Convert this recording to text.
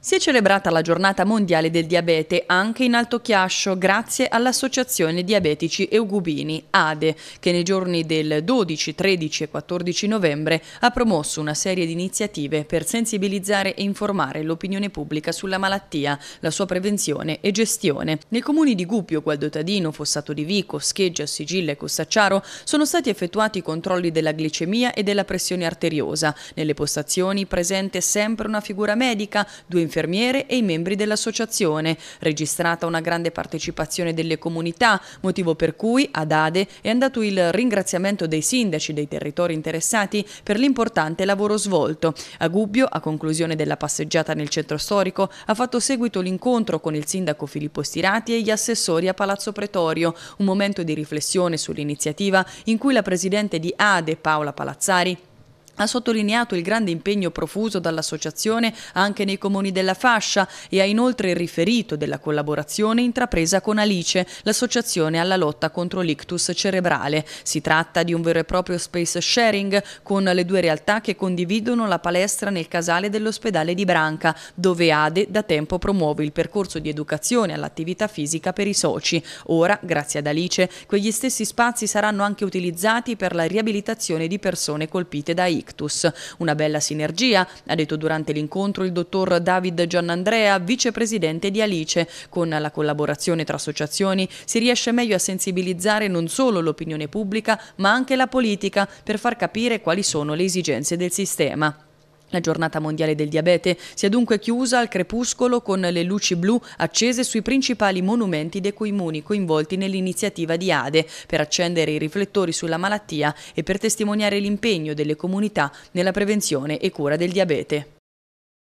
Si è celebrata la giornata mondiale del diabete anche in Alto Chiascio grazie all'Associazione Diabetici Eugubini, ADE, che nei giorni del 12, 13 e 14 novembre ha promosso una serie di iniziative per sensibilizzare e informare l'opinione pubblica sulla malattia, la sua prevenzione e gestione. Nei comuni di Gubbio, Gualdotadino, Fossato di Vico, Scheggia, Sigilla e Cossacciaro sono stati effettuati i controlli della glicemia e della pressione arteriosa. Nelle postazioni presente sempre una figura medica, due infermiere e i membri dell'associazione, registrata una grande partecipazione delle comunità, motivo per cui ad Ade è andato il ringraziamento dei sindaci dei territori interessati per l'importante lavoro svolto. A Gubbio, a conclusione della passeggiata nel centro storico, ha fatto seguito l'incontro con il sindaco Filippo Stirati e gli assessori a Palazzo Pretorio, un momento di riflessione sull'iniziativa in cui la presidente di Ade, Paola Palazzari, ha sottolineato il grande impegno profuso dall'associazione anche nei comuni della fascia e ha inoltre riferito della collaborazione intrapresa con Alice, l'associazione alla lotta contro l'ictus cerebrale. Si tratta di un vero e proprio space sharing con le due realtà che condividono la palestra nel casale dell'ospedale di Branca, dove Ade da tempo promuove il percorso di educazione all'attività fisica per i soci. Ora, grazie ad Alice, quegli stessi spazi saranno anche utilizzati per la riabilitazione di persone colpite da ictus ictus. Una bella sinergia, ha detto durante l'incontro il dottor David Giannandrea, vicepresidente di Alice. Con la collaborazione tra associazioni si riesce meglio a sensibilizzare non solo l'opinione pubblica ma anche la politica per far capire quali sono le esigenze del sistema. La giornata mondiale del diabete si è dunque chiusa al crepuscolo con le luci blu accese sui principali monumenti dei comuni coinvolti nell'iniziativa di ADE per accendere i riflettori sulla malattia e per testimoniare l'impegno delle comunità nella prevenzione e cura del diabete.